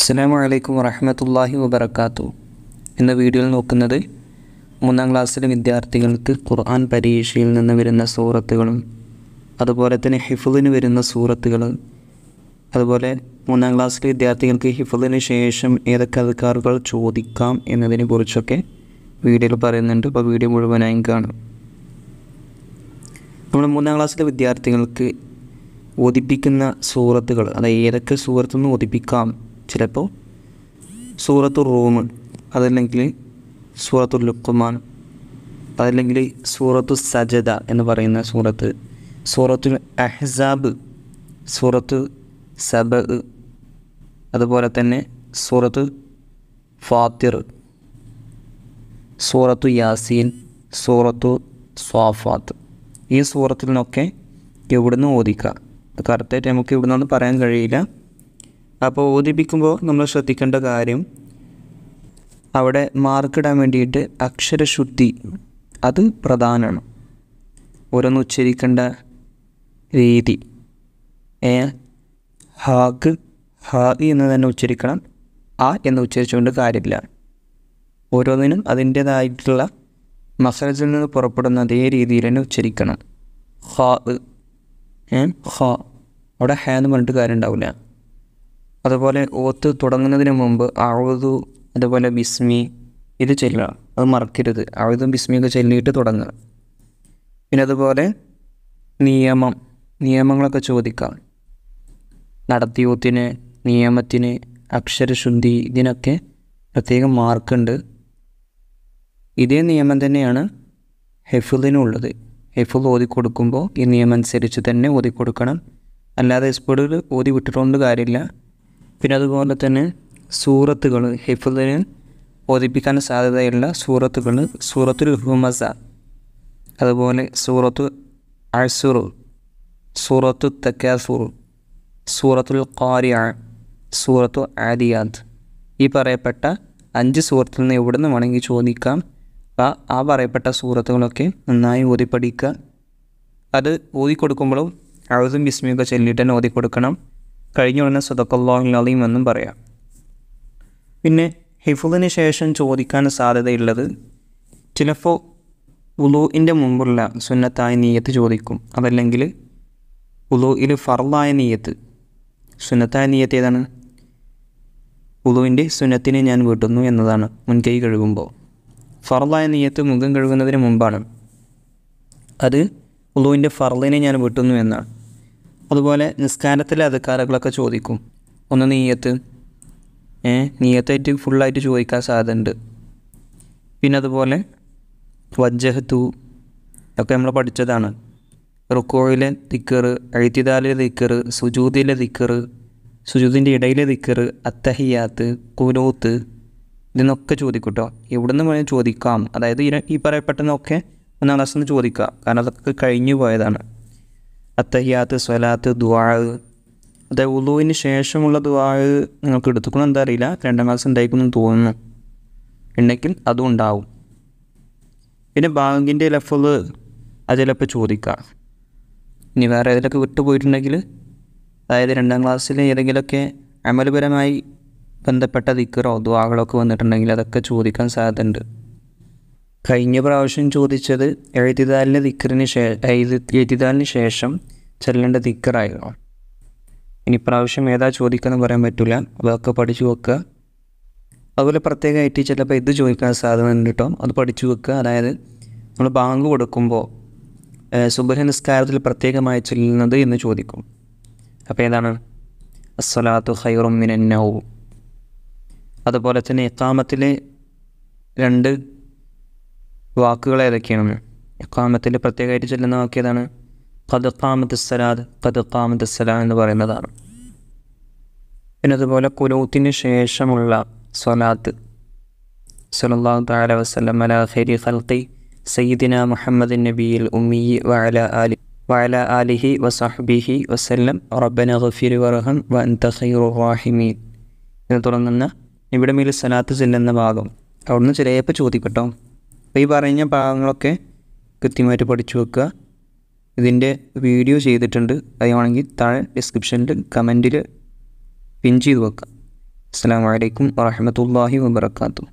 അസ്സാം വലൈക്കും വറഹമത്തല്ലാഹി വബർക്കാത്തു എന്ന വീഡിയോയിൽ നോക്കുന്നത് മൂന്നാം ക്ലാസ്സിലെ വിദ്യാർത്ഥികൾക്ക് ഖുർആൻ പരീക്ഷയിൽ നിന്ന് വരുന്ന സൂറത്തുകളും അതുപോലെ തന്നെ ഹിഫുലിന് വരുന്ന സൂറത്തുകൾ അതുപോലെ മൂന്നാം ക്ലാസ്സിലെ വിദ്യാർത്ഥികൾക്ക് ഹിഫുലിന് ശേഷം ഏതൊക്കെ അധികാറുകൾ ചോദിക്കാം എന്നതിനെ കുറിച്ചൊക്കെ വീഡിയോയിൽ പറയുന്നുണ്ട് അപ്പോൾ വീഡിയോ മുഴുവനായും കാണും നമ്മൾ മൂന്നാം ക്ലാസ്സിലെ വിദ്യാർത്ഥികൾക്ക് ഓതിപ്പിക്കുന്ന സൂറത്തുകൾ അതായത് ഏതൊക്കെ സുഹൃത്തുനിന്ന് ഓതിപ്പിക്കാം ചിലപ്പോൾ സൂറത്തു റൂം അതല്ലെങ്കിൽ സൂറത്തു ലുക്കുമാൻ അതല്ലെങ്കിൽ സൂറത്തു സജദ എന്ന് പറയുന്ന സൂറത്ത് സൂറത്തു അഹ്സാബ് സൂറത്ത് സബ് അതുപോലെ തന്നെ സൂറത്ത് ഫാത്തിർ സൂറത്തു യാസീൻ സൂറത്തു സ്വാഫാത്ത് ഈ സൂറത്തിൽ നിന്നൊക്കെ ഇവിടുന്ന് ഓദിക്കുക കറക്റ്റായിട്ട് നമുക്ക് ഇവിടുന്ന് പറയാൻ കഴിയില്ല അപ്പോൾ ഓതിപ്പിക്കുമ്പോൾ നമ്മൾ ശ്രദ്ധിക്കേണ്ട കാര്യം അവിടെ മാർക്കിടാൻ വേണ്ടിയിട്ട് അക്ഷരശുദ്ധി അത് പ്രധാനമാണ് ഓരോന്ന് ഉച്ചരിക്കേണ്ട രീതി ഏ ഹാക്ക് ഹ എന്ന് തന്നെ ഉച്ചരിക്കണം ആ എന്ന് ഉച്ചരിച്ചുകൊണ്ട് കാര്യമില്ല ഓരോന്നിനും അതിൻ്റേതായിട്ടുള്ള മസലത്തിൽ നിന്ന് പുറപ്പെടുന്ന അതേ രീതിയിൽ തന്നെ ഉച്ചരിക്കണം ഹ ഹ അവിടെ ഹ എന്ന് പറഞ്ഞിട്ട് കാര്യം ഉണ്ടാവില്ല അതുപോലെ ഓത്ത് തുടങ്ങുന്നതിന് മുമ്പ് അഴുതു അതുപോലെ ബിസ്മി ഇത് ചെല്ലുക അത് മറക്കരുത് അഴുതും ബിസ്മിയൊക്കെ ചെല്ലിയിട്ട് തുടങ്ങുക പിന്നെ അതുപോലെ നിയമം നിയമങ്ങളൊക്കെ ചോദിക്കാം നടത്തിയൂത്തിന് നിയമത്തിന് അക്ഷരശുദ്ധി ഇതിനൊക്കെ പ്രത്യേകം മാർക്കുണ്ട് ഇതേ നിയമം തന്നെയാണ് ഹെഫുദിനുള്ളത് ഹെഫുദ് ഓതിക്കൊടുക്കുമ്പോൾ ഈ നിയമം അനുസരിച്ച് തന്നെ ഓതിക്കൊടുക്കണം അല്ലാതെ എസ്പേർഡിൽ ഓതി വിട്ടിട്ടുകൊണ്ട് കാര്യമില്ല പിന്നെ അതുപോലെ തന്നെ സൂറത്തുകൾ ഹിഫുദിന് ഓതിപ്പിക്കാൻ സാധ്യതയുള്ള സൂറത്തുകൾ സൂറത്തുൽ ഹുമസ അതുപോലെ സൂറത്തു അഴ്സുറു സൂറത്തു തക്കാസുർ സൂറത്തുൽ ഖാരിയ സൂറത്തു ആദിയാദ് ഈ പറയപ്പെട്ട അഞ്ച് സൂറത്തിൽ നിന്ന് എവിടെ നിന്ന് വേണമെങ്കിൽ ചോദിക്കാം ആ ആ പറയപ്പെട്ട സൂറത്തുകളൊക്കെ നന്നായി ഓതിപ്പടിക്കുക അത് ഓതി കൊടുക്കുമ്പോഴും അഴുതും വിസ്മയൊക്കെ ചൊല്ലിയിട്ട് തന്നെ ഓതി കൊടുക്കണം കഴിഞ്ഞ ഉടനെ സദക്കല്ലാഹുൽ അലീം എന്നും പറയാം പിന്നെ ഹിഫുലിന് ശേഷം ചോദിക്കാൻ സാധ്യതയുള്ളത് ചിലപ്പോൾ ഉലൂഇൻ്റെ മുമ്പുള്ള സുന്നത്തായ നീയത്ത് ചോദിക്കും അതല്ലെങ്കിൽ ഉലൂയിൽ ഫർലായ നീയത്ത് സുന്നത്തായ നീയത്ത് ഏതാണ് ഉലുവിൻ്റെ സുന്നത്തിനെ ഞാൻ വീട്ടുന്നു എന്നതാണ് മുൻകൈ കഴുകുമ്പോൾ ഫർലായ നീയത്ത് മുഖം കഴുകുന്നതിന് മുമ്പാണ് അത് ഉലുവിൻ്റെ ഫർലിനെ ഞാൻ വീട്ടുന്നു എന്നാണ് അതുപോലെ നിസ്കാരത്തിലെ അധികാരങ്ങളൊക്കെ ചോദിക്കും ഒന്ന് നീയത്ത് ഏ നീയത്തായിട്ട് ഫുള്ളായിട്ട് ചോദിക്കാൻ സാധ്യതയുണ്ട് പിന്നെ അതുപോലെ വജ്ജഹത്തു ഒക്കെ നമ്മൾ പഠിച്ചതാണ് റുക്കോയിലെ ദിക്കറ് അഴുത്തിദാലിലെ ദിക്കറ് സുജൂതിലെ ദിക്കറ് സുജൂതിൻ്റെ ഇടയിലെ ദിക്കറ് അത്തഹിയാത്ത് കുനൂത്ത് ഇതിനൊക്കെ ചോദിക്കും കേട്ടോ നിന്ന് വേണമെങ്കിൽ ചോദിക്കാം അതായത് ഈ പറയപ്പെട്ടതൊക്കെ ഒന്നാം ക്ലാസ്സിൽ നിന്ന് ചോദിക്കാം കാരണം അതൊക്കെ കഴിഞ്ഞു പോയതാണ് അത്തഹിയാത്ത് സ്വലാത്ത് ദുവാഴ് അതെ ഉളുവിന് ശേഷമുള്ള ദുവാഴ് നിങ്ങൾക്ക് എടുത്തുക്കണം എന്താ അറിയില്ല രണ്ടാം ക്ലാസ് ഉണ്ടായിക്കുന്നു തോന്നുന്നു ഉണ്ടെങ്കിൽ അതും ഉണ്ടാവും പിന്നെ ബാങ്കിൻ്റെ ലഫല് അത് ചിലപ്പോൾ ചോദിക്കാം ഇനി വേറെ ഏതിലൊക്കെ വിട്ടുപോയിട്ടുണ്ടെങ്കിൽ അതായത് രണ്ടാം ക്ലാസ്സിൽ ഏതെങ്കിലുമൊക്കെ അമലപരമായി ബന്ധപ്പെട്ട ദിക്കറോ ദ്വാകളോ വന്നിട്ടുണ്ടെങ്കിൽ അതൊക്കെ ചോദിക്കാൻ സാധ്യതയുണ്ട് കഴിഞ്ഞ പ്രാവശ്യം ചോദിച്ചത് എഴുതിദാലിൻ്റെ ദിക്കറിന് ശേഷം എഴുതിദാലിന് ശേഷം ചെല്ലേണ്ട ദിക്കറായിരുന്നു ഇനി പ്രാവശ്യം ഏതാ ചോദിക്കുക പറയാൻ പറ്റില്ല അതൊക്കെ പഠിച്ചു വെക്കുക അതുപോലെ പ്രത്യേകമായിട്ട് ചിലപ്പോൾ ഇത് ചോദിക്കാൻ സാധ്യത കേട്ടോ അത് പഠിച്ചു വെക്കുക അതായത് നമ്മൾ ബാങ്ക് കൊടുക്കുമ്പോൾ സുബഹ നിസ്കാരത്തിൽ പ്രത്യേകമായി ചെല്ലുന്നത് എന്ന് ചോദിക്കും അപ്പോൾ ഏതാണ് അസ്സലാത്തു ഹൈറും മിനന്നവും അതുപോലെ തന്നെ ഇഖാമത്തിൽ രണ്ട് വാക്കുകൾ ഏതൊക്കെയാണ് ഇക്കാമത്തിൽ പ്രത്യേകമായിട്ട് ചൊല്ലുന്ന വാക്കിയതാണ് ഖദഖാമത്ത് സലാദ് ഖദഖാമത്ത് സലാ എന്ന് പറയുന്നതാണ് പിന്നെ അതുപോലെ കുലൂത്തിന് ശേഷമുള്ള സ്വലാത്ത് സലല്ലാഹു താല വസ്ലം അല ഹരി ഖൽഖി സയ്യിദിന മുഹമ്മദ് നബിയിൽ ഉമ്മി വഅല അലി വഅല ആലിഹി വസഹ്ബിഹി വസ്ലം റബ്ബന ഗഫീർ വർഹം വ അൻത എന്ന് തുടങ്ങുന്ന ഇവിടെ മേൽ സലാത്ത് ചെല്ലുന്ന ഭാഗം അവിടുന്ന് ചിലപ്പോൾ ചോദിക്കട്ടോ അപ്പോൾ ഈ പറഞ്ഞ ഭാഗങ്ങളൊക്കെ കൃത്യമായിട്ട് പഠിച്ചു വെക്കുക ഇതിൻ്റെ വീഡിയോ ചെയ്തിട്ടുണ്ട് അതുവാണെങ്കിൽ താഴെ ഡിസ്ക്രിപ്ഷനിൽ കമൻറ്റിൽ പിൻ ചെയ്ത് വെക്കുക അസ്സാം വലൈക്കും വാഹമത്തല്ലാഹി വാത്തു